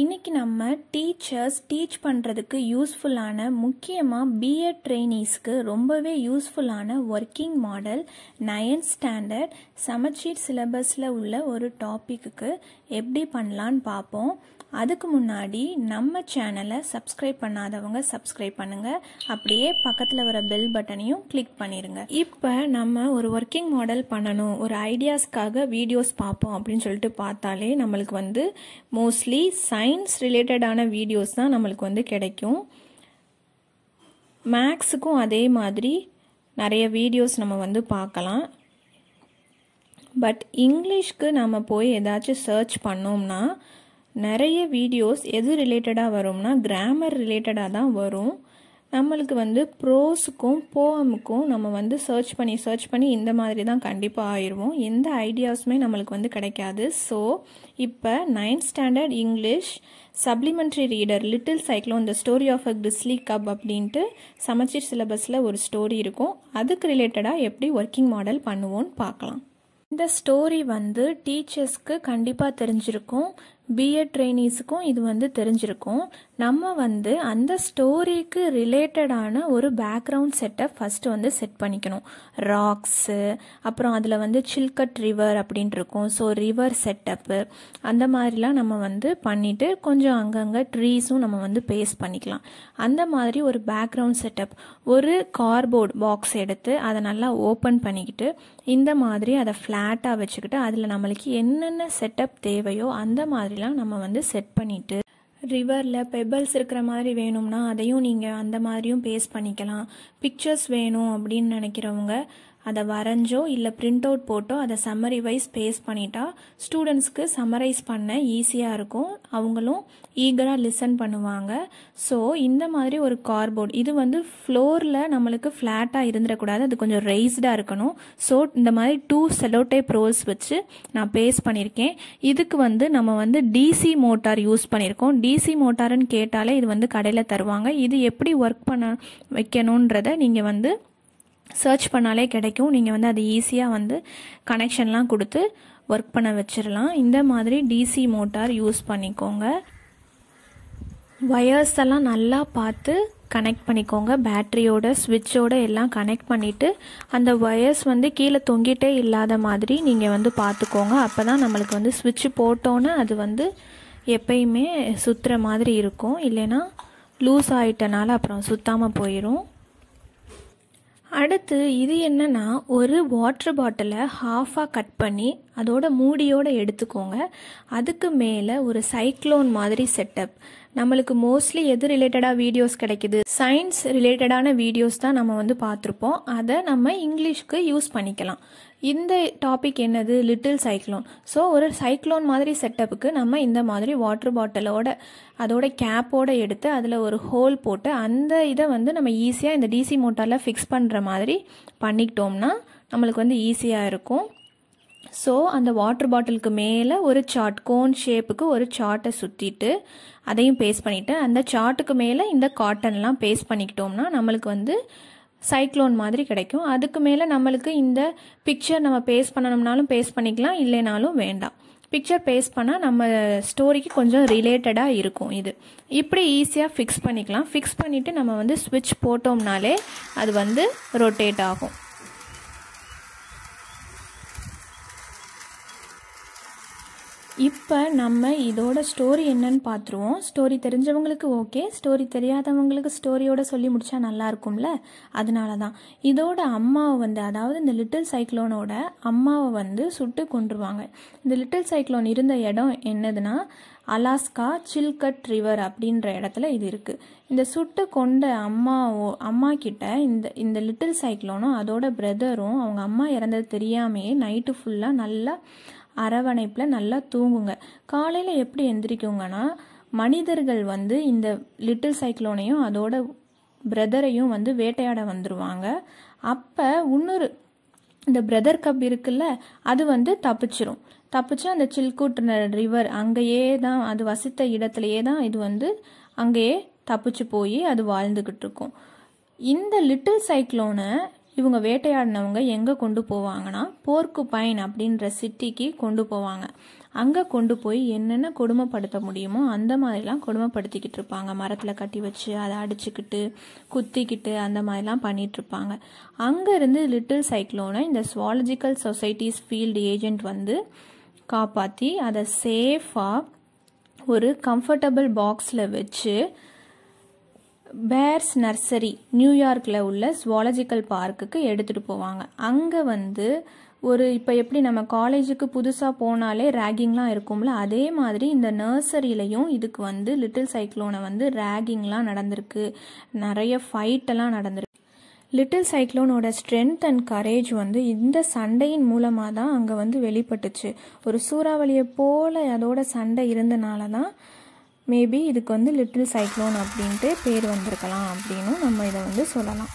இன்றைக்கி நம்ம teachers teach பண்ணுறதுக்கு யூஸ்ஃபுல்லான முக்கியமாக பிஎட் ட்ரெயினிஸ்க்கு ரொம்பவே யூஸ்ஃபுல்லான ஒர்க்கிங் மாடல் நயன்த் ஸ்டாண்டர்ட் சமச்சீர் சிலபஸில் உள்ள ஒரு டாப்பிக்கு எப்படி பண்ணலான்னு பார்ப்போம் அதுக்கு முன்னாடி நம்ம சேனலை சப்ஸ்கிரைப் பண்ணாதவங்க சப்ஸ்கிரைப் பண்ணுங்கள் அப்படியே பக்கத்தில் வர பெல் பட்டனையும் கிளிக் பண்ணிடுங்க இப்போ நம்ம ஒரு ஒர்க்கிங் மாடல் பண்ணணும் ஒரு ஐடியாஸ்க்காக வீடியோஸ் பார்ப்போம் அப்படின்னு சொல்லிட்டு பார்த்தாலே நம்மளுக்கு வந்து மோஸ்ட்லி சயின்ஸ் சயின்ஸ் ரிலேட்டடான வீடியோஸ் தான் நம்மளுக்கு வந்து கிடைக்கும் மேக்ஸுக்கும் அதே மாதிரி நிறைய வீடியோஸ் நம்ம வந்து பார்க்கலாம் பட் இங்கிலீஷ்க்கு நம்ம போய் ஏதாச்சும் சர்ச் பண்ணோம்னா நிறைய வீடியோஸ் எது ரிலேட்டடாக வரும்னா கிராமர் ரிலேட்டடாக தான் வரும் நம்மளுக்கு வந்து ப்ரோஸுக்கும் போமுக்கும் நம்ம வந்து சர்ச் பண்ணி சர்ச் பண்ணி இந்த மாதிரி தான் கண்டிப்பாக ஆயிடுவோம் எந்த ஐடியாஸுமே நம்மளுக்கு வந்து கிடைக்காது ஸோ இப்போ ninth standard English supplementary reader little cyclone இந்த story of a grizzly cub அப்படின்ட்டு சமச்சீர் சிலபஸில் ஒரு ஸ்டோரி இருக்கும் அதுக்கு ரிலேட்டடாக எப்படி ஒர்க்கிங் மாடல் பண்ணுவோன்னு பார்க்கலாம் இந்த ஸ்டோரி வந்து டீச்சர்ஸ்க்கு கண்டிப்பாக தெரிஞ்சிருக்கும் பிஎட் ட்ரெயினிஸுக்கும் இது வந்து தெரிஞ்சிருக்கும் நம்ம வந்து அந்த ஸ்டோரிக்கு ரிலேட்டடான ஒரு பேக்ரவுண்ட் செட்டை ஃபஸ்ட்டு வந்து செட் பண்ணிக்கணும் ராக்ஸு அப்புறம் அதில் வந்து சில்கட் ரிவர் அப்படின்ட்டு இருக்கும் ஸோ ரிவர் செட்டப்பு அந்த மாதிரிலாம் நம்ம வந்து பண்ணிவிட்டு கொஞ்சம் அங்கங்கே ட்ரீஸும் நம்ம வந்து பேஸ் பண்ணிக்கலாம் அந்த மாதிரி ஒரு பேக்ரவுண்ட் செட்டப் ஒரு கார்போர்ட் பாக்ஸ் எடுத்து அதை நல்லா ஓப்பன் பண்ணிக்கிட்டு இந்த மாதிரி அதை ஃப்ளாட்டாக வச்சுக்கிட்டு அதில் நம்மளுக்கு என்னென்ன செட்டப் தேவையோ அந்த மாதிரி மாதிரிலாம் நம்ம வந்து செட் பண்ணிவிட்டு ரிவரில் பெப்பல்ஸ் இருக்கிற மாதிரி வேணும்னா அதையும் நீங்கள் அந்த மாதிரியும் பேஸ்ட் பண்ணிக்கலாம் பிக்சர்ஸ் வேணும் அப்படின்னு நினைக்கிறவங்க அதை வரைஞ்சோ இல்லை பிரிண்ட் அவுட் போட்டோ அதை சம்மரி வைஸ் பேஸ் பண்ணிட்டா ஸ்டூடெண்ட்ஸ்க்கு சம்மரைஸ் பண்ண ஈஸியாக இருக்கும் அவங்களும் ஈகராக லிசன் பண்ணுவாங்க ஸோ இந்த மாதிரி ஒரு கார்போர்ட் இது வந்து ஃப்ளோரில் நம்மளுக்கு ஃப்ளாட்டாக இருந்துடக்கூடாது அது கொஞ்சம் ரைஸ்டாக இருக்கணும் ஸோ இந்த மாதிரி டூ செலோடேப் ரோல்ஸ் வச்சு நான் பேஸ் பண்ணியிருக்கேன் இதுக்கு வந்து நம்ம வந்து டிசி மோட்டார் யூஸ் பண்ணியிருக்கோம் டிசி மோட்டாருன்னு கேட்டாலே இது வந்து கடையில் தருவாங்க இது எப்படி ஒர்க் பண்ண வைக்கணுன்றதை நீங்கள் வந்து சர்ச் பண்ணாலே கிடைக்கும் நீங்கள் வந்து அது ஈஸியாக வந்து கனெக்ஷன்லாம் கொடுத்து ஒர்க் பண்ண வச்சிடலாம் இந்த மாதிரி டிசி மோட்டார் யூஸ் பண்ணிக்கோங்க ஒயர்ஸ் எல்லாம் நல்லா பார்த்து கனெக்ட் பண்ணிக்கோங்க பேட்டரியோட ஸ்விட்சோட எல்லாம் கனெக்ட் பண்ணிவிட்டு அந்த ஒயர்ஸ் வந்து கீழே தொங்கிட்டே இல்லாத மாதிரி நீங்கள் வந்து பார்த்துக்கோங்க அப்போ தான் நம்மளுக்கு வந்து ஸ்விட்ச் போட்டோன்னே அது வந்து எப்பயுமே சுற்றுற மாதிரி இருக்கும் இல்லைன்னா லூஸ் ஆகிட்டனால அப்புறம் சுத்தாமல் போயிடும் அடுத்து இது என்னென்னா ஒரு வாட்ரு பாட்டிலை ஹாஃபாக கட் பண்ணி அதோட மூடியோடு எடுத்துக்கோங்க அதுக்கு மேலே ஒரு சைக்ளோன் மாதிரி செட்டப் நம்மளுக்கு மோஸ்ட்லி எது ரிலேட்டடாக வீடியோஸ் கிடைக்கிது சயின்ஸ் ரிலேட்டடான வீடியோஸ் தான் நம்ம வந்து பார்த்துருப்போம் அதை நம்ம இங்கிலீஷ்க்கு யூஸ் பண்ணிக்கலாம் இந்த டாபிக் என்னது லிட்டில் சைக்ளோன் ஸோ ஒரு சைக்ளோன் மாதிரி செட்டப்புக்கு நம்ம இந்த மாதிரி வாட்டர் பாட்டிலோட அதோட கேப்போட எடுத்து அதில் ஒரு ஹோல் போட்டு அந்த இதை வந்து நம்ம ஈஸியாக இந்த டிசி மோட்டாரில் ஃபிக்ஸ் பண்ணுற மாதிரி பண்ணிக்கிட்டோம்னா நம்மளுக்கு வந்து ஈஸியாக இருக்கும் ஸோ அந்த வாட்டர் பாட்டிலுக்கு மேலே ஒரு சார்ட் கோன் ஷேப்புக்கு ஒரு சார்ட்டை சுற்றிட்டு அதையும் பேஸ்ட் பண்ணிவிட்டு அந்த சார்ட்டுக்கு மேலே இந்த காட்டன்லாம் பேஸ்ட் பண்ணிக்கிட்டோம்னா நம்மளுக்கு வந்து சைக்ளோன் மாதிரி கிடைக்கும் அதுக்கு மேலே நம்மளுக்கு இந்த பிக்சர் நம்ம பேஸ்ட் பண்ணணும்னாலும் பேஸ்ட் பண்ணிக்கலாம் இல்லைனாலும் வேண்டாம் பிக்சர் பேஸ்ட் பண்ணால் நம்ம ஸ்டோரிக்கு கொஞ்சம் ரிலேட்டடாக இருக்கும் இது இப்படி ஈஸியாக ஃபிக்ஸ் பண்ணிக்கலாம் ஃபிக்ஸ் பண்ணிவிட்டு நம்ம வந்து ஸ்விட்ச் போட்டோம்னாலே அது வந்து ரொட்டேட் ஆகும் இப்போ நம்ம இதோட ஸ்டோரி என்னன்னு பார்த்துருவோம் ஸ்டோரி தெரிஞ்சவங்களுக்கு ஓகே ஸ்டோரி தெரியாதவங்களுக்கு ஸ்டோரியோட சொல்லி முடிச்சா நல்லா இருக்கும்ல அதனால தான் இதோட அம்மாவை வந்து அதாவது இந்த லிட்டில் சைக்ளோனோட அம்மாவை வந்து சுட்டு கொண்டுருவாங்க இந்த லிட்டில் சைக்ளோன் இருந்த இடம் என்னதுன்னா அலாஸ்கா சில்கட் ரிவர் அப்படின்ற இடத்துல இது இருக்குது இந்த சுட்டு கொண்ட அம்மாவோ அம்மா கிட்ட இந்த இந்த லிட்டில் சைக்ளோனும் அதோட பிரதரும் அவங்க அம்மா இறந்தது தெரியாமையே நைட்டு ஃபுல்லாக நல்லா அரவணைப்பில் நல்லா தூங்குங்க காலையில் எப்படி எந்திரிக்குங்கன்னா மனிதர்கள் வந்து இந்த லிட்டில் சைக்ளோனையும் அதோட பிரதரையும் வந்து வேட்டையாட வந்துடுவாங்க அப்போ இன்னொரு இந்த பிரதர் கப் இருக்குல்ல அது வந்து தப்பிச்சிரும் தப்பிச்சு அந்த சில்கூட்டின ரிவர் அங்கேயே தான் அது வசித்த இடத்துலையே தான் இது வந்து அங்கேயே தப்பிச்சு போய் அது வாழ்ந்துக்கிட்டு இருக்கும் இந்த லிட்டில் சைக்ளோனை இவங்க வேட்டையாடினவங்க எங்கே கொண்டு போவாங்கன்னா போர்க்கு பைன் அப்படின்ற சிட்டிக்கு கொண்டு போவாங்க அங்கே கொண்டு போய் என்னென்ன கொடுமைப்படுத்த முடியுமோ அந்த மாதிரிலாம் கொடுமைப்படுத்திக்கிட்டு இருப்பாங்க மரத்தில் கட்டி வச்சு அதை அடிச்சுக்கிட்டு குத்திக்கிட்டு அந்த மாதிரிலாம் பண்ணிகிட்ருப்பாங்க அங்கேருந்து லிட்டில் சைக்ளோனை இந்த சுவாலஜிக்கல் சொசைட்டிஸ் ஃபீல்டு ஏஜெண்ட் வந்து காப்பாற்றி அதை சேஃபாக ஒரு கம்ஃபர்டபுள் பாக்ஸில் வச்சு பேர்ஸ் நர்சரி நியூயார்க்கில் உள்ள ஸ்வாலஜிக்கல் பார்க்குக்கு எடுத்துகிட்டு போவாங்க அங்கே வந்து ஒரு இப்போ எப்படி நம்ம காலேஜுக்கு புதுசாக போனாலே ரேகிங்லாம் இருக்கும்ல அதே மாதிரி இந்த நர்சரியிலையும் இதுக்கு வந்து லிட்டில் சைக்ளோனை வந்து ரேகிங்லாம் நடந்திருக்கு நிறைய ஃபைட்டெல்லாம் நடந்திருக்கு லிட்டில் சைக்ளோனோட ஸ்ட்ரென்த் அண்ட் கரேஜ் வந்து இந்த சண்டையின் மூலமாக தான் அங்கே வந்து வெளிப்பட்டுச்சு ஒரு சூறாவளியை போல் அதோட சண்டை இருந்தனால தான் மேபி இதுக்கு வந்து லிட்டில் சைக்ளோன் அப்படின்ட்டு பேர் வந்திருக்கலாம் அப்படின்னு நம்ம இதை வந்து சொல்லலாம்